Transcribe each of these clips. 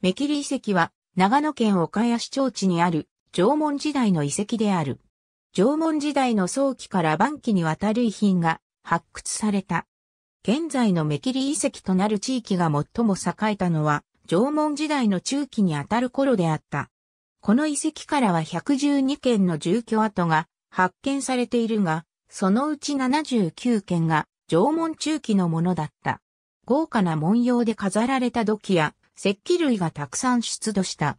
目切遺跡は、長野県岡谷市町地にある、縄文時代の遺跡である。縄文時代の早期から晩期にわたる遺品が発掘された。現在の目切遺跡となる地域が最も栄えたのは、縄文時代の中期にあたる頃であった。この遺跡からは112件の住居跡が発見されているが、そのうち79件が縄文中期のものだった。豪華な文様で飾られた土器や石器類がたくさん出土した。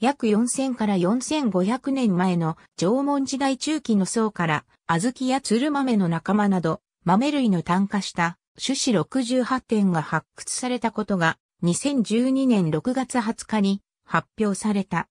約4000から4500年前の縄文時代中期の層から小豆や鶴豆の仲間など豆類の炭化した種子68点が発掘されたことが2012年6月20日に発表された。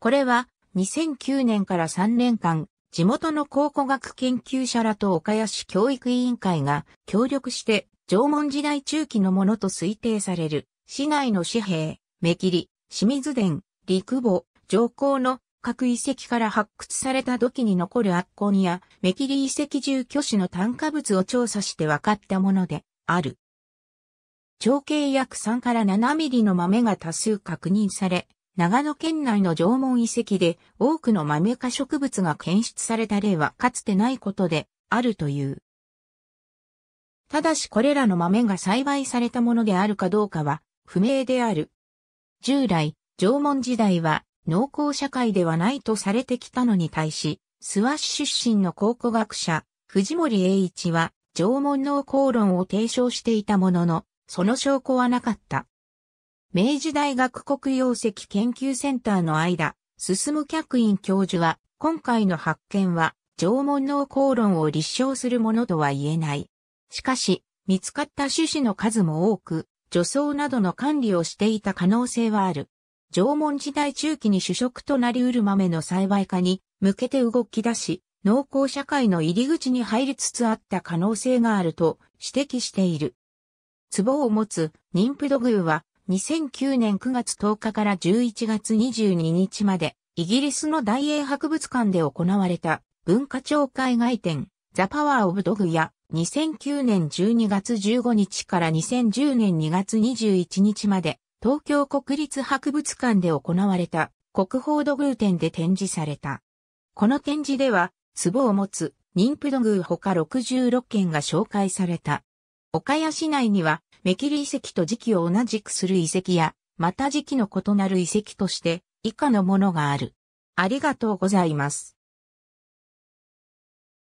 これは2009年から3年間地元の考古学研究者らと岡谷市教育委員会が協力して縄文時代中期のものと推定される。市内の紙幣、目切り、清水殿、陸母、上皇の各遺跡から発掘された土器に残る圧痕や、目切り遺跡住居士の単化物を調査して分かったものである。長径約3から7ミリの豆が多数確認され、長野県内の縄文遺跡で多くの豆科植物が検出された例はかつてないことであるという。ただしこれらの豆が栽培されたものであるかどうかは不明である。従来、縄文時代は農耕社会ではないとされてきたのに対し、諏訪市出身の考古学者、藤森栄一は縄文農耕論を提唱していたものの、その証拠はなかった。明治大学国用石研究センターの間、進む客員教授は、今回の発見は、縄文農耕論を立証するものとは言えない。しかし、見つかった種子の数も多く、除草などの管理をしていた可能性はある。縄文時代中期に主食となりうる豆の栽培化に向けて動き出し、農耕社会の入り口に入りつつあった可能性があると指摘している。壺を持つ妊婦土偶は2009年9月10日から11月22日までイギリスの大英博物館で行われた文化庁海外展ザ・パワー・オブ・ドグや2009年12月15日から2010年2月21日まで、東京国立博物館で行われた国宝土偶展で展示された。この展示では、壺を持つ妊婦土偶ほか66件が紹介された。岡谷市内には、目切り遺跡と時期を同じくする遺跡や、また時期の異なる遺跡として、以下のものがある。ありがとうございます。